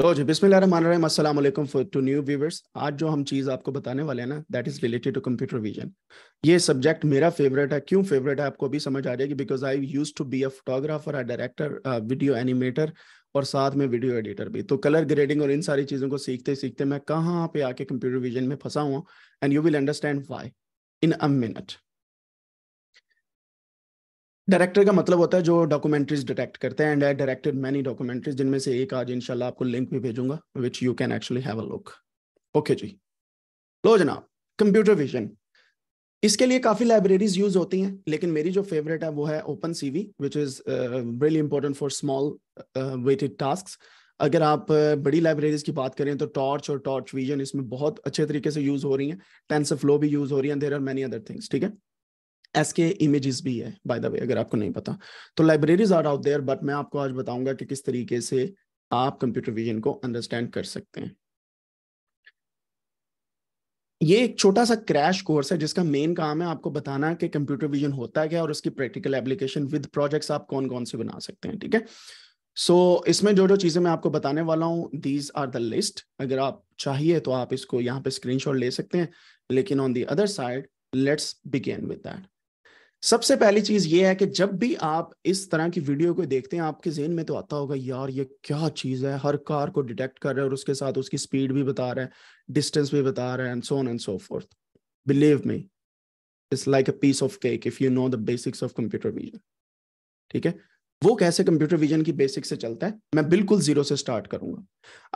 तो जी बिस्मिल्लाहिर्रहमानिर्रहीम to new viewers आज जो हम चीज़ आपको बताने वाले हैं ना that is related to computer vision ये सब्जेक्ट मेरा फेवरेट है क्यों फेवरेट है आपको अभी समझ आ जाएगी because I used to be a photographer a director video animator और साथ में वीडियो एडिटर भी तो कलर ग्रेडिंग और इन सारी चीज़ों को सीखते सीखते मैं कहाँ पे आके कंप्यूटर विजन में फंसा हुआ and you will understand why in a minute director का मतलब होता है जो डॉक्यूमेंट्रीज डिटेक्ट करते हैं and I directed many documentaries जिनमें से एक आज इंशाल्लाह आपको लिंक भी भेजूंगा which you can actually have a look okay जी लो जनाब कंप्यूटर विजन इसके लिए काफ़ी लाइब्रेरीज यूज होती हैं लेकिन मेरी जो फेवरेट है वो है open C V which is really important for small weighted task अगर आप uh, बड़ी लाइब्रेरीज की बात करें तो टॉर्च और टॉर्च विजन इसमें बहुत अच्छे तरीके से यूज हो रही है टेंसर फ्लो भी यूज हो रही है there are many other things ठीक है एस के इमेजेस भी है बाय द वे अगर आपको नहीं पता तो libraries are out there but मैं आपको आज बताऊंगा कि किस तरीके से आप कंप्यूटर विजन को अंडरस्टैंड कर सकते हैं ये एक छोटा सा क्रैश कोर्स है जिसका मेन काम है आपको बताना कि कंप्यूटर विजन होता है क्या और उसकी प्रैक्टिकल एप्लीकेशन विद प्रोजेक्ट्स आप कौन कौन से बना सकते हैं ठीक है सो so, इसमें जो जो चीज़ें मैं आपको बताने वाला हूँ दीज आर द लिस्ट अगर आप चाहिए तो आप इसको यहाँ पे स्क्रीनशॉट ले सकते हैं लेकिन on the other side let's begin with that सबसे पहली चीज ये है कि जब भी आप इस तरह की वीडियो को देखते हैं आपके जेन में तो आता होगा यार ये क्या चीज है हर कार को डिटेक्ट कर रहा है और उसके साथ उसकी स्पीड भी बता रहा है डिस्टेंस भी बता रहा है and on and so forth believe me it's like a piece of cake if you know the basics of computer vision ठीक है वो कैसे कंप्यूटर विजन की बेसिक से चलता है मैं बिल्कुल जीरो से स्टार्ट करूंगा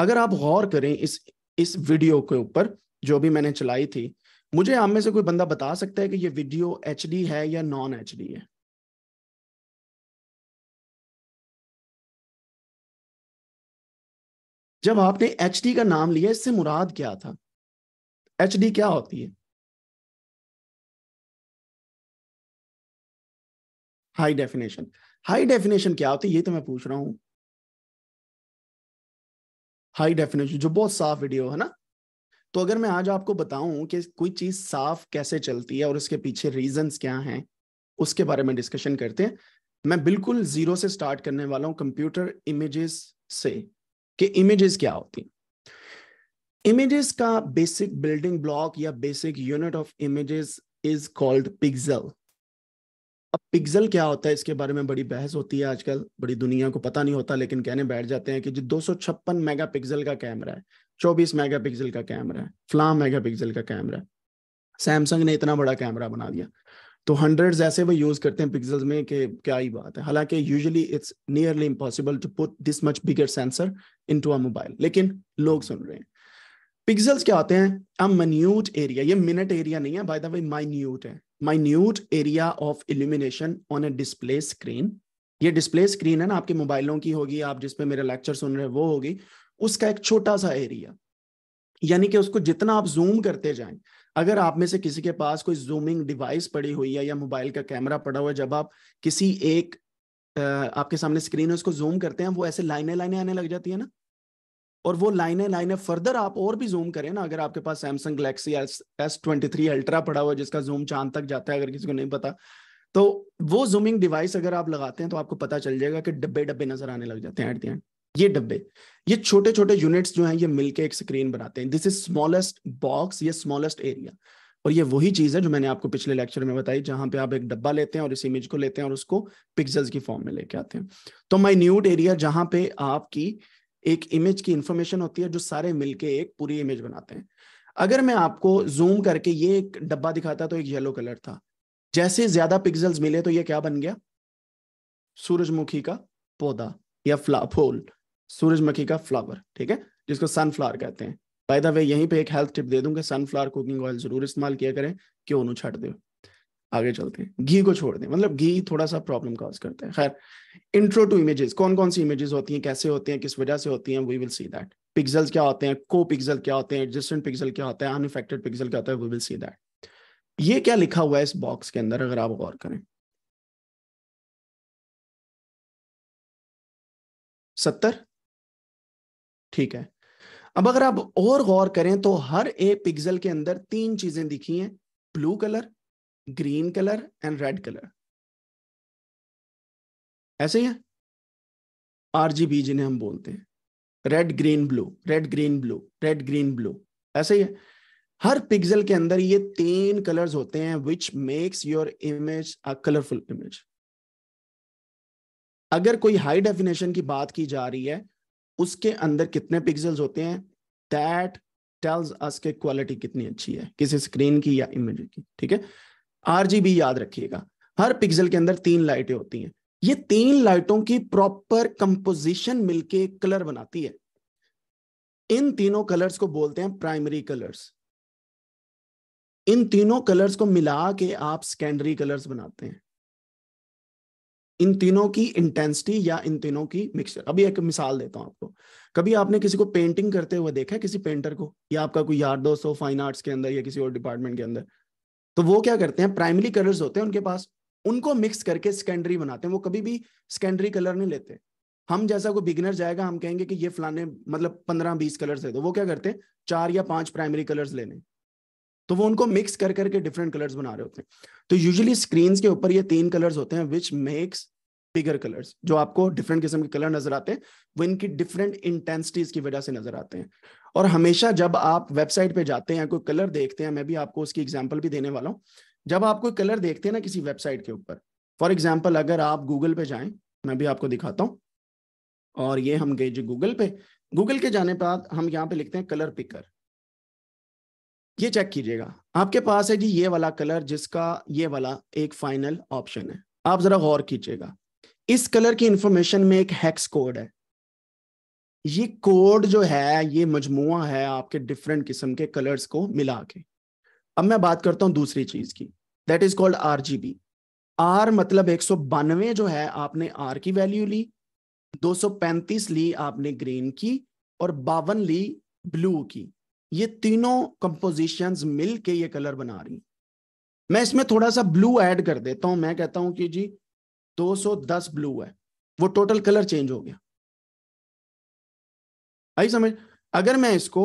अगर आप गौर करें इस इस वीडियो के ऊपर जो भी मैंने चलाई थी मुझे आप में से कोई बंदा बता सकता है कि ये वीडियो एच है या नॉन एच है जब आपने एच का नाम लिया इससे मुराद क्या था एच क्या होती है हाई डेफिनेशन हाई डेफिनेशन क्या होती है ये तो मैं पूछ रहा हूं हाई डेफिनेशन जो बहुत साफ वीडियो है ना तो अगर मैं आज आपको बताऊं कि कोई चीज साफ कैसे चलती है और उसके पीछे रीजंस क्या हैं उसके बारे में डिस्कशन करते हैं मैं बिल्कुल जीरो से स्टार्ट करने वाला हूं कंप्यूटर इमेजेस से कि इमेजेस क्या होती इमेजेस का बेसिक बिल्डिंग ब्लॉक या basic unit of images is called pixel अब पिक्सल क्या होता है इसके बारे में बड़ी बहस होती है आजकल बड़ी दुनिया को पता नहीं होता लेकिन कहने बैठ जाते हैं कि जो दो मेगापिक्सल का कैमरा है 24 मेगापिक्सल का कैमरा है फ्लाम मेगापिक्सल का कैमरा है सैमसंग ने इतना बड़ा कैमरा बना दिया तो हंड्रेड ऐसे वो यूज करते हैं पिक्सल्स में कि क्या ही बात है हालांकि usually it's nearly impossible to put this much bigger sensor into a mobile लेकिन लोग सुन रहे हैं पिक्सल्स क्या होते हैं अ मन्यूट एरिया ये मिनट एरिया नहीं है बाय द वे माइन्यूट है minute area of illumination on a display screen ये डिस्प्ले स्क्रीन है ना आपके मोबाइलों की होगी आप जिसपे मेरा लेक्चर सुन रहे हैं वो होगी उसका एक छोटा सा एरिया यानी कि उसको जितना आप जूम करते जाए अगर आप में से किसी के पास कोई जूमिंग डिवाइस पड़ी हुई है या मोबाइल का कैमरा पड़ा हुआ है जब आप किसी एक आपके सामने स्क्रीन है उसको जूम करते हैं वो ऐसे लाइनें लाइनें आने लग जाती है ना और वो लाइनें लाइनें फर्दर आप और भी जूम करें ना अगर आपके पास Samsung galaxy S twenty three ultra पड़ा हुआ है जिसका जूम चांद तक जाता है अगर किसी को नहीं पता तो वो जूमिंग डिवाइस अगर आप लगाते हैं तो आपको पता चल जाएगा कि डब्बे डब्बे नजर आने लग जाते हैं एट एंड ये डब्बे ये छोटे छोटे यूनिट्स जो हैं ये मिलके एक स्क्रीन बनाते हैं दिस इज स्मॉलेस्ट बॉक्स ये स्मॉलेस्ट एरिया और ये वही चीज है जो मैंने आपको पिछले लेक्चर में बताई जहां पे आप एक डब्बा लेते हैं और इस इमेज को लेते हैं और उसको पिक्सल्स की फॉर्म में लेके आते हैं तो माइन्यूट एरिया जहां पे आपकी एक इमेज की इंफॉर्मेशन होती है जो सारे मिलके एक पूरी इमेज बनाते हैं अगर मैं आपको जूम करके ये एक डब्बा दिखाता तो एक येलो कलर था जैसे ज्यादा पिक्सल्स मिले तो ये क्या बन गया सूरजमुखी का पौधा या फ्ला फूल सूरजमुखी का फ्लावर ठीक है जिसको सनफ्लावर कहते हैं बाय द वे यहीं पे एक हेल्थ टिप दे दूंगा सनफ्लावर कुकिंग ऑयल जरूर इस्तेमाल किया करें क्यों नु छट दो आगे चलते हैं घी को छोड़ दें मतलब घी थोड़ा सा प्रॉब्लम कॉज करता है खैर इंट्रो टू इमेजेस कौन कौन सी इमेजेस होती हैं कैसे होती हैं किस वजह से होती हैं we will see that pixels क्या होते हैं को पिक्सल क्या होते हैं एडजस्टेंट पिक्सल क्या होता है अनइफेक्टेड पिक्सल क्या होता है वी विल सी दैट ये क्या लिखा हुआ है इस बॉक्स के अंदर अगर आप गौर करें सत्तर ठीक है अब अगर आप और गौर करें तो हर एक पिक्सल के अंदर तीन चीजें दिखी हैं blue colour green colour and red colour ऐसे ही है आरजीबी जिन्हें हम बोलते हैं red green blue red green blue red green blue ऐसे ही है हर पिक्सल के अंदर ये तीन कलर्स होते हैं which makes your image a colourful image अगर कोई हाई डेफिनेशन की बात की जा रही है उसके अंदर कितने पिक्सल्स होते हैं दैट टेल्स अस के क्वालिटी कितनी अच्छी है किसी स्क्रीन की या इमेज की ठीक है आरजीबी याद रखिएगा हर पिक्सल के अंदर तीन लाइटें होती हैं ये तीन लाइटों की प्रॉपर कंपोजिशन मिलके कलर बनाती है इन तीनों कलर्स को बोलते हैं प्राइमरी कलर्स इन तीनों कलर्स को मिला के आप सेकेंडरी कलर्स बनाते हैं इन तीनों की इंटेंसिटी या इन तीनों की मिक्सचर अभी एक मिसाल देता हूं आपको कभी आपने किसी को पेंटिंग करते हुए देखा है किसी पेंटर को या आपका कोई यार दोस्त हो फाइन आर्ट्स के अंदर या किसी और डिपार्टमेंट के अंदर तो वो क्या करते हैं प्राइमरी कलर्स होते हैं उनके पास उनको मिक्स करके सेकेंडरी बनाते हैं वो कभी भी सेकेंडरी कलर नहीं लेते हम जैसा कोई बिगिनर जाएगा हम कहेंगे कि ये फलाने मतलब पंद्रह बीस कलर्स है तो वो क्या करते हैं चार या पांच प्राइमरी कलर्स लेने तो वो उनको मिक्स कर करके डिफरेंट कलर्स बना रहे होते हैं तो यूजुअली स्क्रीन के ऊपर ये तीन कलर्स होते हैं विच मेक्स बिगर कलर्स जो आपको डिफरेंट किस्म के कलर नजर आते हैं वो इनकी डिफरेंट इंटेंसिटीज की वजह से नजर आते हैं और हमेशा जब आप वेबसाइट पे जाते हैं कोई कलर देखते हैं मैं भी आपको उसकी एग्जाम्पल भी देने वाला हूँ जब आप कोई कलर देखते हैं ना किसी वेबसाइट के ऊपर फॉर एग्जाम्पल अगर आप गूगल पे जाए मैं भी आपको दिखाता हूँ और ये हम गए जी गूगल पे गूगल के जाने पर हम यहाँ पे लिखते हैं कलर पिकर ये चेक कीजिएगा आपके पास है जी ये वाला कलर जिसका ये वाला एक फाइनल ऑप्शन है आप जरा गौर कीजिएगा इस कलर की इंफॉर्मेशन में एक हैक्स कोड है ये कोड जो है ये मजमुआ है आपके डिफरेंट किस्म के कलर्स को मिला के अब मैं बात करता हूं दूसरी चीज की that is called R G B R मतलब एक सौ बानवे जो है आपने आर की वैल्यू ली 235 ली आपने ग्रीन की और बावन ली ब्लू की ये तीनों कंपोजिशन मिल के ये कलर बना रही मैं इसमें थोड़ा सा ब्लू ऐड कर देता हूं मैं कहता हूं कि जी 210 ब्लू है वो टोटल कलर चेंज हो गया आई समझ अगर मैं इसको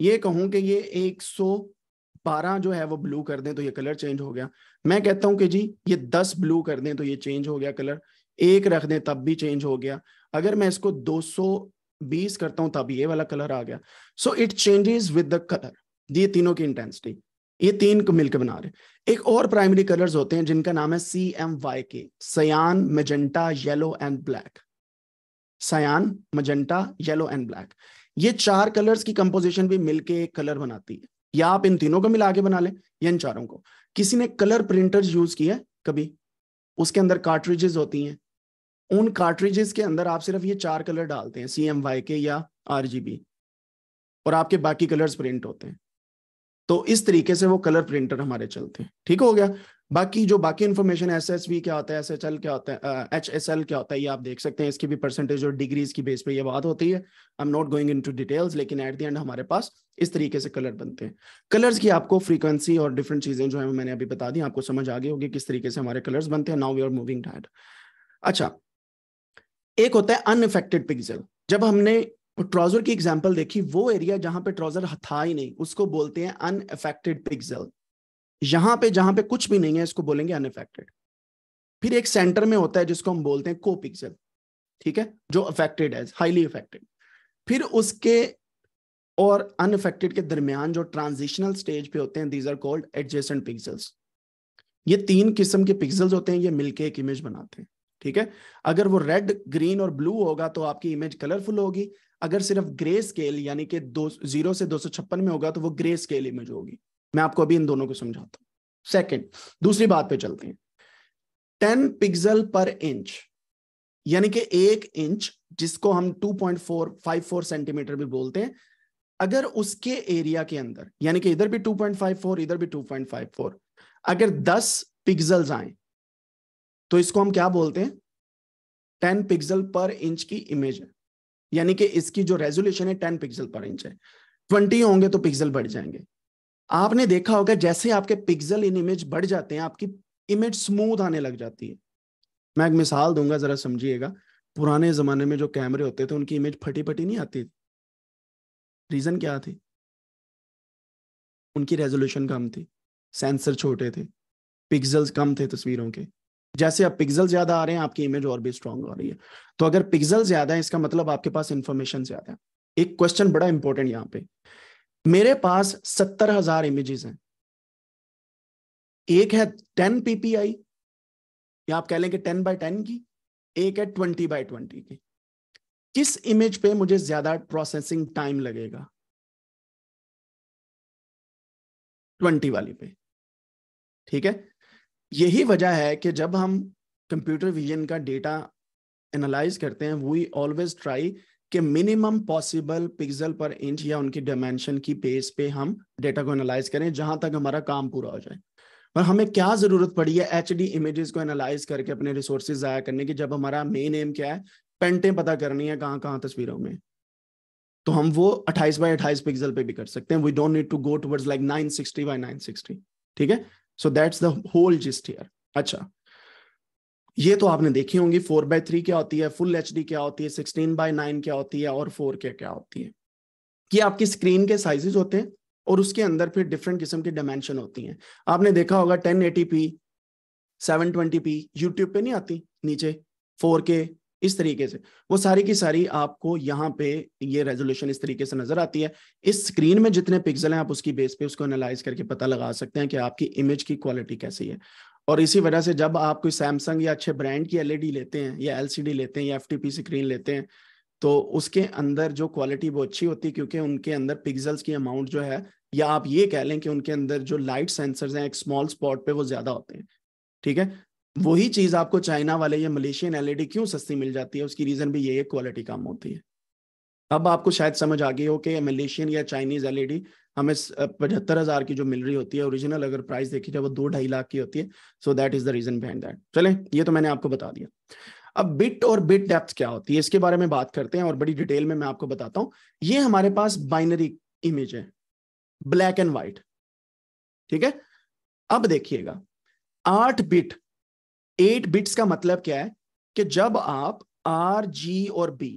ये कहूं कि ये 112 जो है वो ब्लू कर दें तो ये कलर चेंज हो गया मैं कहता हूं कि जी ये 10 ब्लू कर दें तो ये चेंज हो गया कलर एक रख दें तब भी चेंज हो गया अगर मैं इसको 200 बीस करता हूं तब ये वाला कलर आ गया so it changes with the colour ये तीनों की इंटेंसिटी ये तीन को मिलकर बना रहे एक और प्राइमरी कलर्स होते हैं जिनका नाम है C M Y K cyan magenta yellow and black cyan magenta yellow and black ये चार कलर्स की कंपोजिशन भी मिलके एक कलर बनाती है या आप इन तीनों को मिला के बना ले या इन चारों को किसी ने कलर प्रिंटर्स यूज किया कभी उसके अंदर कार्ट्रिजेस होती हैं उन कार्ट्रिजेस के अंदर आप सिर्फ ये चार कलर डालते हैं सी एम वाई के या आर जी बी और आपके बाकी कलर्स प्रिंट होते हैं तो इस तरीके से वो कलर प्रिंटर हमारे चलते हैं ठीक हो गया बाकी जो बाकी इन्फॉर्मेशन एस एस वी क्या होता है एस एच एल क्या होता है एच एस एल क्या होता है ये आप देख सकते हैं इसकी भी परसेंटेज और डिग्रीज की बेस पे ये बात होती है I am not going into details लेकिन एट द एंड हमारे पास इस तरीके से कलर बनते हैं कलर्स की आपको फ्रीक्वेंसी और डिफरेंट चीजें जो है मैंने अभी बता दी आपको समझ आ गई होगी किस तरीके से हमारे कलर्स बनते हैं नाउ वी आर मूविंग डायट अच्छा एक होता है अनफेक्टेड पिक्सल जब हमने ट्राउजर की एग्जाम्पल देखी वो एरिया जहां पे ट्राउजर था ही नहीं उसको बोलते हैं अनफेक्टेड पिक्सल यहां पे जहां पे कुछ भी नहीं है इसको बोलेंगे अनफेक्टेड फिर एक सेंटर में होता है जिसको हम बोलते हैं को पिक्सल ठीक है जो अफेक्टेड है हाईली अफेक्टेड फिर उसके और अनफेक्टेड के दरमियान जो ट्रांजिशनल स्टेज पे होते हैं these are called adjacent pixels ये तीन किस्म के पिक्सल्स होते हैं ये मिलके एक इमेज बनाते हैं ठीक है अगर वो रेड ग्रीन और ब्लू होगा तो आपकी इमेज कलरफुल होगी अगर सिर्फ ग्रे स्केल यानी कि दो जीरो से दो में होगा तो वो ग्रे स्केल इमेज होगी मैं आपको अभी इन दोनों को समझाता हूँ सेकेंड दूसरी बात पे चलते हैं टेन पिक्सल पर इंच यानी कि एक इंच जिसको हम 2.454 सेंटीमीटर भी बोलते हैं अगर उसके एरिया के अंदर यानी कि इधर भी 2.54 इधर भी 2.54 अगर 10 पिक्सल्स आए तो इसको हम क्या बोलते हैं टेन पिक्सल पर इंच की इमेज है यानी कि इसकी जो रेजोल्यूशन है टेन पिक्सल पर इंच है ट्वेंटी होंगे तो पिक्सल बढ़ जाएंगे आपने देखा होगा जैसे आपके पिक्सल इन इमेज बढ़ जाते हैं आपकी इमेज स्मूथ आने लग जाती है मैं एक मिसाल दूंगा जरा समझिएगा पुराने जमाने में जो कैमरे होते थे उनकी इमेज फटी फटी नहीं आती थी रीजन क्या थी उनकी रेजोल्यूशन कम थी सेंसर छोटे थे पिक्सल्स कम थे तस्वीरों के जैसे अब पिक्सल ज्यादा आ रहे हैं आपकी इमेज और भी स्ट्रांग हो रही है तो अगर पिक्सल ज्यादा है इसका मतलब आपके पास इंफॉर्मेशन ज्यादा है एक क्वेश्चन बड़ा इंपॉर्टेंट यहाँ पे मेरे पास सत्तर हजार इमेजेस हैं एक है टेन पीपीआई या आप कह लेंगे टेन बाय टेन की एक है ट्वेंटी बाय ट्वेंटी की किस इमेज पे मुझे ज्यादा प्रोसेसिंग टाइम लगेगा ट्वेंटी वाली पे ठीक है यही वजह है कि जब हम कंप्यूटर विजन का डेटा एनालाइज करते हैं वी ऑलवेज ट्राई कि minimum possible pixel per inch या उनकी डायमेंशन की बेस पे हम डेटा को एनालाइज करें जहां तक हमारा काम पूरा हो जाए पर हमें क्या जरूरत पड़ी है एच डी इमेजेस को एनालाइज करके अपने रिसोर्सेज ज़ाया करने की जब हमारा मेन एम क्या है पेंटें पता करनी है कहाँ कहाँ तस्वीरों में तो हम वो 28 बाय 28 पिक्सल पे भी कर सकते हैं we don't need to go towards like 960 by 960 ठीक है so that's the whole gist here अच्छा ये तो आपने देखी होंगी फोर बाय थ्री क्या होती है फुल एच डी क्या होती है सिक्सटीन बाय नाइन क्या होती है और फोर क्या क्या होती है कि आपकी स्क्रीन के साइजेस होते हैं और उसके अंदर फिर डिफरेंट किस्म की डायमेंशन होती हैं आपने देखा होगा ten eighty P seven twenty P YouTube पे नहीं आती नीचे फोर के इस तरीके से वो सारी की सारी आपको यहाँ पे ये रेजोल्यूशन इस तरीके से नजर आती है इस स्क्रीन में जितने पिक्सल हैं आप उसकी बेस पे उसको एनालाइज करके पता लगा सकते हैं कि आपकी इमेज की क्वालिटी कैसी है और इसी वजह से जब आप कोई सैमसंग या अच्छे ब्रांड की एलईडी e लेते हैं या एलसीडी लेते हैं या एफ स्क्रीन लेते हैं तो उसके अंदर जो क्वालिटी वो अच्छी होती है क्योंकि उनके अंदर पिक्जल्स की अमाउंट जो है या आप ये कह लें कि उनके अंदर जो लाइट सेंसर्स हैं एक स्मॉल स्पॉट पे वो ज्यादा होते हैं ठीक है वही चीज आपको चाइना वाले या मलेशियन एलईडी क्यों सस्ती मिल जाती है उसकी रीजन भी यही है क्वालिटी कम होती है अब आपको शायद समझ आ गई हो कि मलेशियन या चाइनीज एलईडी हमें पचहत्तर हजार की जो मिल रही होती है ओरिजिनल अगर प्राइस देखी जाए वो दो ढाई लाख की होती है so that is the reason behind that चले ये तो मैंने आपको बता दिया अब बिट और बिट डेप्थ क्या होती है इसके बारे में बात करते हैं और बड़ी डिटेल में मैं आपको बताता हूँ ये हमारे पास बाइनरी इमेज है ब्लैक एंड व्हाइट ठीक है अब देखिएगा आठ बिट एट बिट्स का मतलब क्या है कि जब आप आर जी और बी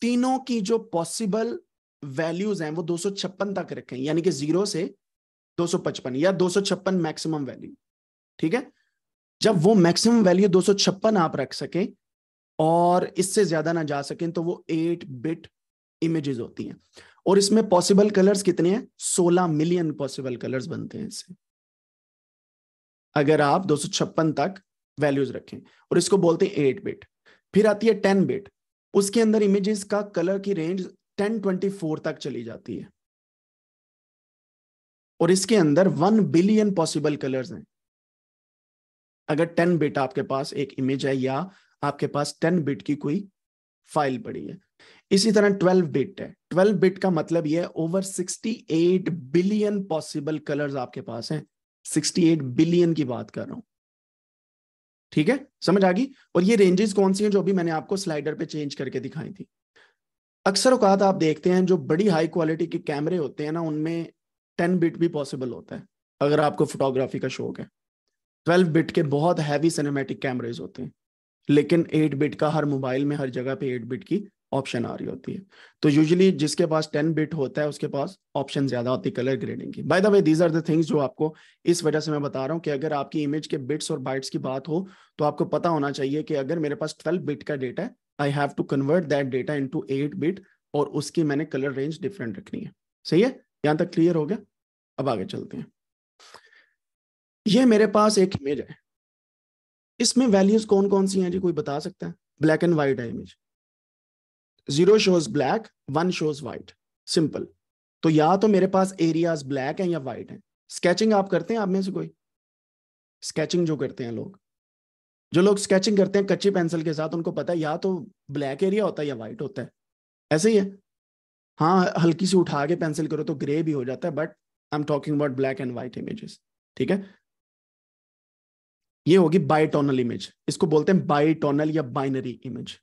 तीनों की जो पॉसिबल वैल्यूज हैं वो दो तक रखें यानी कि जीरो से 255 या 256 मैक्सिमम वैल्यू ठीक है जब वो मैक्सिमम वैल्यू 256 आप रख सकें और इससे ज्यादा ना जा सकें तो वो एट बिट इमेजेस होती हैं और इसमें पॉसिबल कलर्स कितने हैं 16 मिलियन पॉसिबल कलर्स बनते हैं इससे अगर आप 256 तक वैल्यूज रखें और इसको बोलते हैं एट बिट फिर आती है टेन बिट उसके अंदर इमेजेस का कलर की रेंज टेन ट्वेंटी फोर तक चली जाती है और इसके अंदर वन बिलियन पॉसिबल कलर्स हैं अगर टेन बिट आपके पास एक इमेज है या आपके पास टेन बिट की कोई फाइल पड़ी है इसी तरह ट्वेल्व बिट है ट्वेल्व बिट का मतलब यह over sixty eight billion possible colours आपके पास हैं एट बिलियन की बात कर रहा हूं ठीक है समझ आ गई और ये रेंजेस कौन सी हैं जो अभी मैंने आपको स्लाइडर पे चेंज करके दिखाई थी अक्सर औकात आप देखते हैं जो बड़ी हाई क्वालिटी के कैमरे होते हैं ना उनमें टेन बिट भी पॉसिबल होता है अगर आपको फोटोग्राफी का शौक है ट्वेल्व बिट के बहुत हैवी सिनेमेटिक कैमरेज होते हैं लेकिन एट बिट का हर मोबाइल में हर जगह पे एट बिट की ऑप्शन आ रही होती है तो यूजुअली जिसके पास टेन बिट होता है उसके पास ऑप्शन ज्यादा होती है कलर ग्रेडिंग की by the way these are the things जो आपको इस वजह से मैं बता रहा हूँ कि अगर आपकी इमेज के बिट्स और बाइट्स की बात हो तो आपको पता होना चाहिए कि अगर मेरे पास ट्वेल्व बिट का डेटा है I have to convert that data into eight bit और उसकी मैंने कलर रेंज डिफरेंट रखनी है सही है यहाँ तक क्लियर हो गया अब आगे चलते हैं ये मेरे पास एक इमेज है इसमें वैल्यूज कौन कौन सी हैं जी कोई बता सकता है ब्लैक एंड व्हाइट है image zero shows black one shows white simple तो या तो मेरे पास एरियाज ब्लैक हैं या वाइट हैं स्केचिंग आप करते हैं आप में से कोई स्केचिंग जो करते हैं लोग जो लोग स्केचिंग करते हैं कच्ची पेंसिल के साथ उनको पता है या तो ब्लैक एरिया होता है या वाइट होता है ऐसे ही है हाँ हल्की सी उठा के पेंसिल करो तो ग्रे भी हो जाता है but I am talking about black and white images ठीक है ये होगी बाइटोनल इमेज इसको बोलते हैं बाइटोनल या बाइनरी इमेज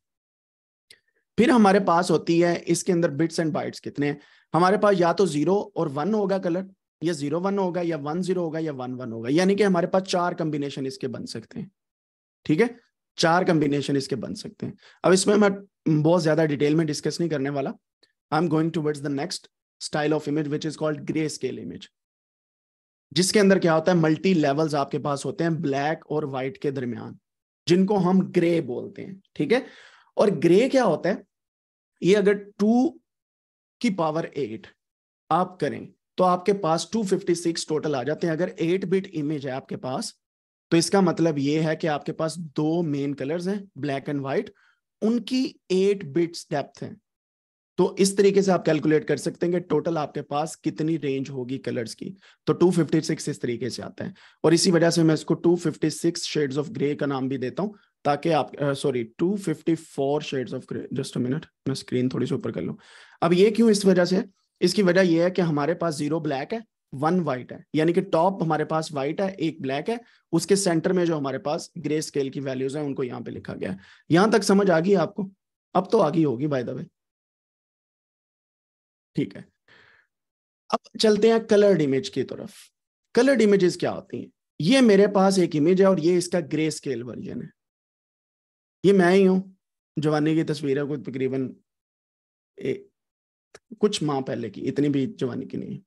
फिर हमारे पास होती है इसके अंदर बिट्स एंड बाइट्स कितने हैं हमारे पास या तो जीरो और वन होगा कलर या जीरो वन होगा या वन जीरो होगा या वन वन होगा यानी कि हमारे पास चार कॉम्बिनेशन इसके बन सकते हैं ठीक है चार कॉम्बिनेशन इसके बन सकते हैं अब इसमें मैं बहुत ज्यादा डिटेल में डिस्कस नहीं करने वाला I am going towards the next style of image which is called grey scale image जिसके अंदर क्या होता है मल्टी लेवल्स आपके पास होते हैं ब्लैक और व्हाइट के दरमियान जिनको हम ग्रे बोलते हैं ठीक है और ग्रे क्या होता है ये अगर टू की पावर एट आप करें तो आपके पास 256 टोटल आ जाते हैं अगर एट बिट इमेज है आपके पास तो इसका मतलब ये है कि आपके पास दो मेन कलर्स हैं ब्लैक एंड व्हाइट उनकी एट बिट्स डेप्थ है तो इस तरीके से आप कैलकुलेट कर सकते हैं कि टोटल आपके पास कितनी रेंज होगी कलर्स की तो 256 इस तरीके से आता है और इसी वजह से मैं इसको 256 शेड्स ऑफ ग्रे का नाम भी देता हूं ताकि आप sorry two fifty four shade of grey just minute मैं स्क्रीन थोड़ी सी ऊपर कर लू अब ये क्यों इस वजह से इसकी वजह यह है कि हमारे पास जीरो ब्लैक है वन वाइट है यानी कि टॉप हमारे पास व्हाइट है एक ब्लैक है उसके सेंटर में जो हमारे पास ग्रे स्केल की वैल्यूज है उनको यहाँ पे लिखा गया है यहां तक समझ आ गई आपको अब तो आ गई होगी बाय द वे ठीक है अब चलते हैं कलर्ड इमेज की तरफ कलर्ड इमेजेस क्या होती हैं ये मेरे पास एक इमेज है और ये इसका ग्रे स्केल वर्जन है ये मैं ही हूँ जवानी की तस्वीर है कोई तकरीबन कुछ माह पहले की इतनी भी जवानी की नहीं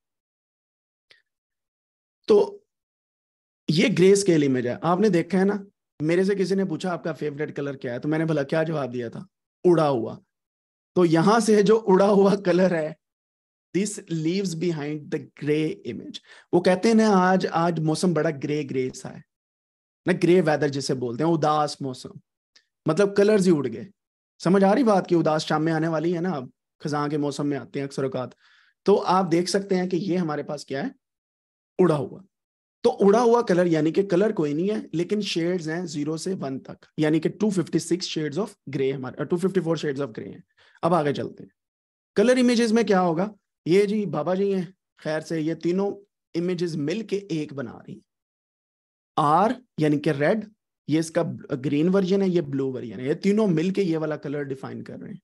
तो ये ग्रे स्केल इमेज है आपने देखा है ना मेरे से किसी ने पूछा आपका फेवरेट कलर क्या है तो मैंने भला क्या जवाब दिया था उड़ा हुआ तो यहां से जो उड़ा हुआ कलर है this leaves behind the grey image वो कहते हैं ना आज आज मौसम बड़ा ग्रे ग्रे सा है ना ग्रे वेदर जिसे बोलते हैं उदास मौसम मतलब कलर्स ही उड़ गए समझ आ रही बात की उदास शाम में आने वाली है ना अब खजा के मौसम में आते हैं अक्सर अकात तो आप देख सकते हैं कि ये हमारे पास क्या है उड़ा हुआ तो उड़ा हुआ कलर यानी कि कलर कोई नहीं है लेकिन शेड्स हैं जीरो से वन तक यानी कि 256 शेड्स ऑफ ग्रे हमारे 254 शेड्स ऑफ ग्रे हैं अब आगे चलते हैं कलर इमेजेस में क्या होगा ये जी बाबा जी हैं खैर से ये तीनों इमेजेस मिल के एक बना रही आर यानी कि रेड ये इसका ग्रीन वर्जन है ये ब्लू वर्जन है ये तीनों मिलके ये वाला कलर डिफाइन कर रहे हैं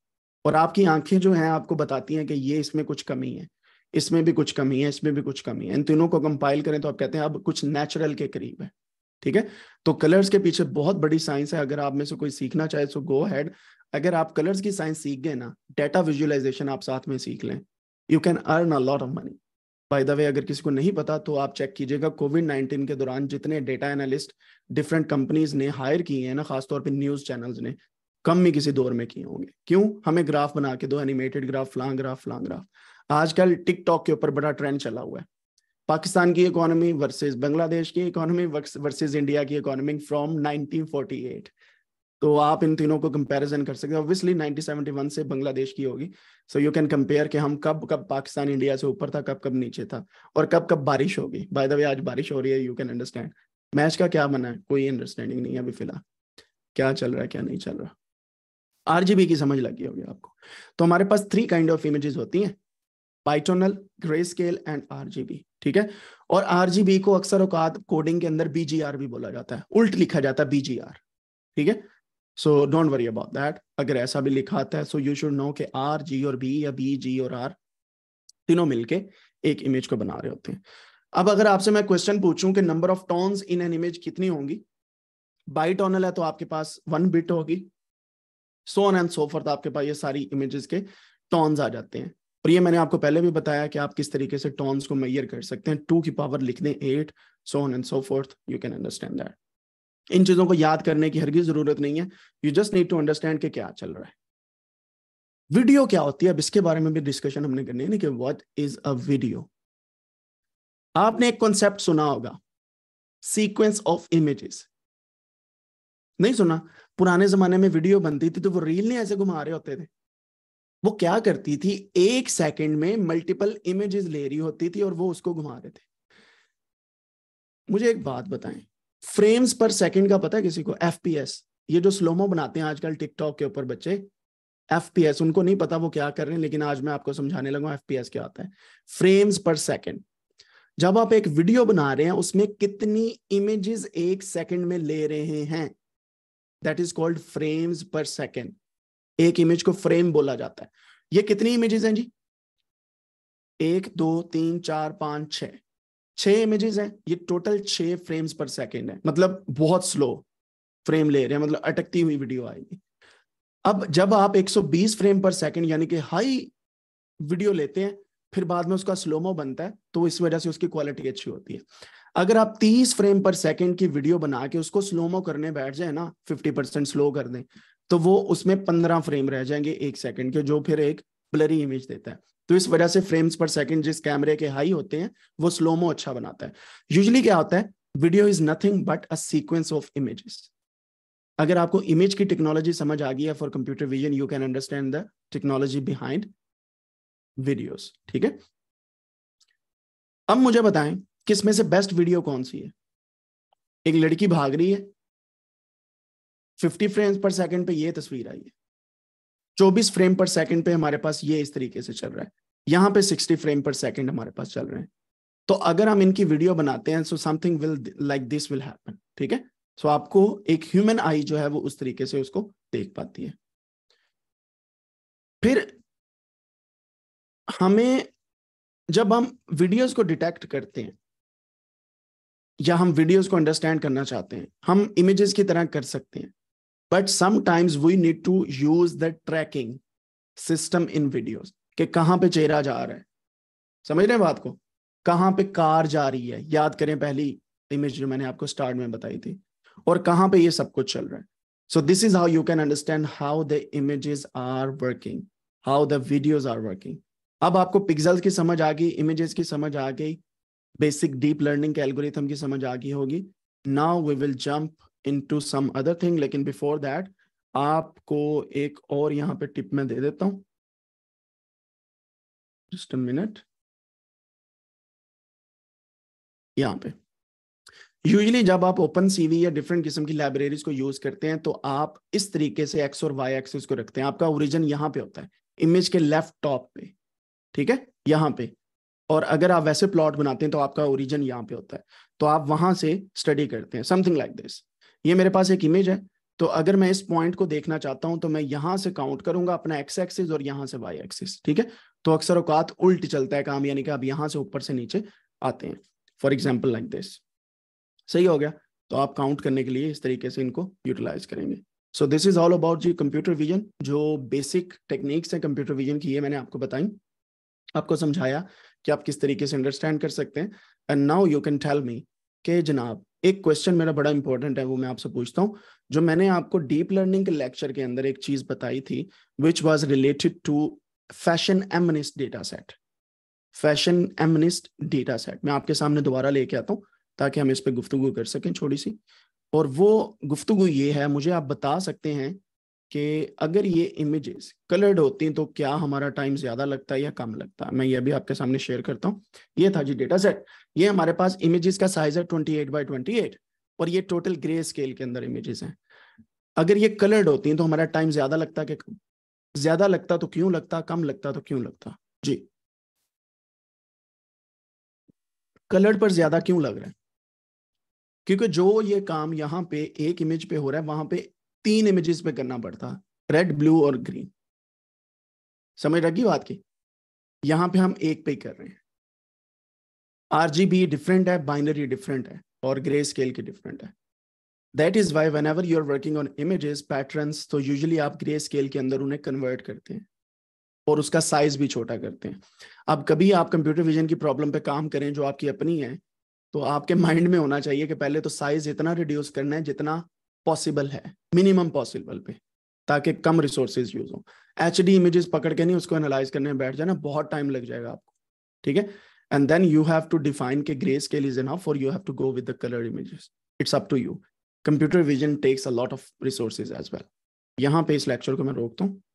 और आपकी आंखें जो हैं आपको बताती हैं कि ये इसमें कुछ कमी है इसमें भी कुछ कमी है इसमें भी कुछ कमी है इन तीनों को कंपाइल करें तो आप कहते हैं अब कुछ नेचुरल के करीब है ठीक है तो कलर्स के पीछे बहुत बड़ी साइंस है अगर आप में से कोई सीखना चाहे तो गो हैड अगर आप कलर्स की साइंस सीख गए ना डेटा विजुअलाइजेशन आप साथ में सीख लें you can earn a lot of money by the way अगर किसी को नहीं पता तो आप चेक कीजिएगा कोविड नाइन्टीन के दौरान जितने डेटा एनालिस्ट डिफरेंट कंपनीज ने हायर किए हैं ना खासतौर पर न्यूज चैनल्स ने कम ही किसी दौर में किए होंगे क्यों हमें ग्राफ बना के दो एनिमेटेड ग्राफ फ्लांग ग्राफ फ्लांग ग्राफ आजकल टिकटॉक के ऊपर बड़ा ट्रेंड चला हुआ है पाकिस्तान की इकोनॉमी वर्सेस बांग्लादेश की इकोनॉमी वर्सेस इंडिया की इकोनॉमी फ्रॉम 1948 तो आप इन तीनों को कंपैरिजन कर सकते हैं ऑब्वियसली 1971 से बांग्लादेश की होगी सो यू कैन कंपेयर कि हम कब कब पाकिस्तान इंडिया से ऊपर था कब कब नीचे था और कब कब बारिश होगी बाय द वे आज बारिश हो रही है यू कैन अंडरस्टैंड मैच का क्या मना है कोई अंडरस्टैंडिंग नहीं है अभी फिलहाल क्या चल रहा है क्या नहीं चल रहा आरजीबी की समझ लगी होगी आपको तो हमारे पास थ्री काइंड ऑफ इमेजेस होती हैं bitonal grey scale and RGB ठीक है और आरजीबी को अक्सर औकात कोडिंग के अंदर बीजीआर भी बोला जाता है उल्ट लिखा जाता है बीजीआर ठीक है so don't worry about that अगर ऐसा भी लिखा आता है सो यू शुड नो कि आर जी और बी या बी जी और आर तीनों मिलके एक इमेज को बना रहे होते हैं अब अगर आपसे मैं क्वेश्चन पूछूं कि number of tones in an image कितनी होंगी बाई टॉनल है तो आपके पास वन बिट होगी सोन एंड सो फॉर आपके पास ये सारी इमेजेस के टॉन्स आ जाते हैं और ये मैंने आपको पहले भी बताया कि आप किस तरीके से टॉन्स को मैयर कर सकते हैं टू की पावर लिख दें at so on and so forth you can understand that इन चीजों को याद करने की हरगी जरूरत नहीं है you just need to understand कि क्या चल रहा है वीडियो क्या होती है अब इसके बारे में भी डिस्कशन हमने करनी है ना कि व्हाट इज अ वीडियो आपने एक कॉन्सेप्ट सुना होगा सीक्वेंस ऑफ इमेजेस नहीं सुना पुराने जमाने में वीडियो बनती थी तो वो रील नहीं ऐसे घुमा रहे होते थे वो क्या करती थी एक सेकंड में मल्टीपल इमेजेस ले रही होती थी और वो उसको घुमा रहे थे मुझे एक बात बताएं फ्रेम्स पर सेकंड का पता है किसी को एफ ये जो स्लोमो बनाते हैं आजकल टिकटॉक के ऊपर बच्चे एफ उनको नहीं पता वो क्या कर रहे हैं लेकिन आज मैं आपको समझाने लगा एफ क्या होता है फ्रेम्स पर सेकेंड जब आप एक वीडियो बना रहे हैं उसमें कितनी इमेजेस एक सेकंड में ले रहे हैं that is called frames per second एक इमेज को फ्रेम बोला जाता है ये कितनी इमेजेस हैं जी एक दो तीन चार पांच छह छह इमेजेस हैं ये टोटल छह फ्रेम्स पर सेकेंड है मतलब बहुत स्लो फ्रेम ले रहे हैं मतलब अटकती हुई वीडियो आएगी अब जब आप 120 फ्रेम पर सेकेंड यानी कि हाई वीडियो लेते हैं फिर बाद में उसका स्लोमो बनता है तो इस वजह से उसकी क्वालिटी अच्छी होती है अगर आप 30 फ्रेम पर सेकेंड की वीडियो बना के उसको स्लोमो करने बैठ जाए ना 50 परसेंट स्लो कर दें तो वो उसमें 15 फ्रेम रह जाएंगे एक सेकेंड के जो फिर एक ब्लरी इमेज देता है तो इस वजह से फ्रेम्स पर सेकंड जिस कैमरे के हाई होते हैं वो स्लोमो अच्छा बनाता है यूजली क्या होता है video is nothing but a sequence of images अगर आपको इमेज की टेक्नोलॉजी समझ आ गई है for computer vision you can understand the technology behind videos ठीक है अब मुझे बताएं कि इसमें से बेस्ट वीडियो कौन सी है एक लड़की भाग रही है 50 फ्रेम्स पर सेकंड पे ये तस्वीर आई है चौबीस फ्रेम पर सेकेंड पे हमारे पास ये इस तरीके से चल रहा है यहाँ पे सिक्सटी फ्रेम पर सेकेंड हमारे पास चल रहे हैं तो अगर हम इनकी वीडियो बनाते हैं so something will like this will happen ठीक है सो so, आपको एक ह्यूमन आई जो है वो उस तरीके से उसको देख पाती है फिर हमें जब हम वीडियोस को डिटेक्ट करते हैं या हम वीडियोस को अंडरस्टैंड करना चाहते हैं हम इमेजेस की तरह कर सकते हैं but sometimes we need to use the tracking system in videos कि कहां पे चेहरा जा रहा है समझ रहे हैं बात को कहां पे कार जा रही है याद करें पहली इमेज जो मैंने आपको स्टार्ट में बताई थी और कहां पे ये सब कुछ चल रहा है so this is how you can understand how the images are working how the videos are working अब आपको पिक्सल्स की समझ आ गई इमेजेस की समझ आ गई बेसिक डीप लर्निंग के एल्गोरिथम की समझ आ गई होगी now we will jump into something लेकिन बिफोर दैट आपको एक और यहाँ पे टिप मैं दे देता हूं जस्ट a यहाँ पे यूजली जब आप ओपन सीवी या डिफरेंट किस्म की लाइब्रेरीज को यूज करते हैं तो आप इस तरीके से एक्स और वाई एक्सिस को रखते हैं आपका ओरिजिन यहाँ पे होता है इमेज के लेफ्ट टॉप पे ठीक है यहाँ पे और अगर आप वैसे प्लॉट बनाते हैं तो आपका ओरिजिन यहाँ पे होता है तो आप वहां से स्टडी करते हैं समथिंग लाइक दिस ये मेरे पास एक इमेज है तो अगर मैं इस पॉइंट को देखना चाहता हूं तो मैं यहां से काउंट करूंगा अपना एक्स एक्सिस और यहां से वाई एक्सिस ठीक है तो अक्सर औकात उल्ट चलता है काम यानी कि आप यहां से ऊपर से नीचे आते हैं फॉर एग्जाम्पल लाइक दिस सही हो गया तो आप काउंट करने के लिए इस तरीके से इनको यूटिलाइज करेंगे so this is all about जी कंप्यूटर विजन जो बेसिक टेक्निक्स हैं कंप्यूटर विजन की ये मैंने आपको बताई आपको समझाया कि आप किस तरीके से अंडरस्टैंड कर सकते हैं and now you can tell me के जनाब एक क्वेश्चन मेरा बड़ा इंपॉर्टेंट है वो मैं आपसे पूछता हूँ जो मैंने आपको डीप लर्निंग के लेक्चर के अंदर एक चीज बताई थी which was related to fashion MNIST data set fashion MNIST data set मैं आपके सामने दोबारा लेके आता हूँ ताकि हम इस पर गुफ्तु कर सकें छोटी सी और वो गुफ्तु ये है मुझे आप बता सकते हैं कि अगर ये इमेजेस कलर्ड होती हैं तो क्या हमारा टाइम ज्यादा लगता है या कम लगता है मैं ये भी आपके सामने शेयर करता हूँ ये था जी डेटा सेट ये हमारे पास इमेजेस का साइज है twenty eight by twenty eight और ये टोटल ग्रे स्केल के अंदर इमेजेस हैं अगर ये कलर्ड होती हैं तो हमारा टाइम ज्यादा लगता कि ज्यादा लगता तो क्यों लगता कम लगता तो क्यों लगता जी कलर्ड पर ज्यादा क्यों लग रहा है क्योंकि जो ये काम यहाँ पे एक इमेज पे हो रहा है वहां पे तीन इमेजेस में करना पड़ता रेड ब्लू और ग्रीन समझ रखी बात की यहां पे हम एक पे कर रहे हैं आरजीबी डिफरेंट है बाइनरी डिफरेंट है और ग्रे स्केल के डिफरेंट है that is why whenever you are working on images pattern तो यूजली आप ग्रे स्केल के अंदर उन्हें कन्वर्ट करते हैं और उसका साइज भी छोटा करते हैं अब कभी आप कंप्यूटर विजन की प्रॉब्लम पे काम करें जो आपकी अपनी है तो आपके माइंड में होना चाहिए कि पहले तो साइज इतना रिड्यूस करना है जितना पॉसिबल है मिनिमम पॉसिबल पे ताकि कम रिसोर्सेज यूज हो एच डी इमेजेस पकड़ के नहीं उसको एनालाइज करने में बैठ जाना बहुत टाइम लग जाएगा आपको ठीक है and then you have to define के grey scale is enough for you have to go with the colour images it's up to you computer vision takes a lot of resources as well यहाँ पे इस lecture को मैं रोकता हूँ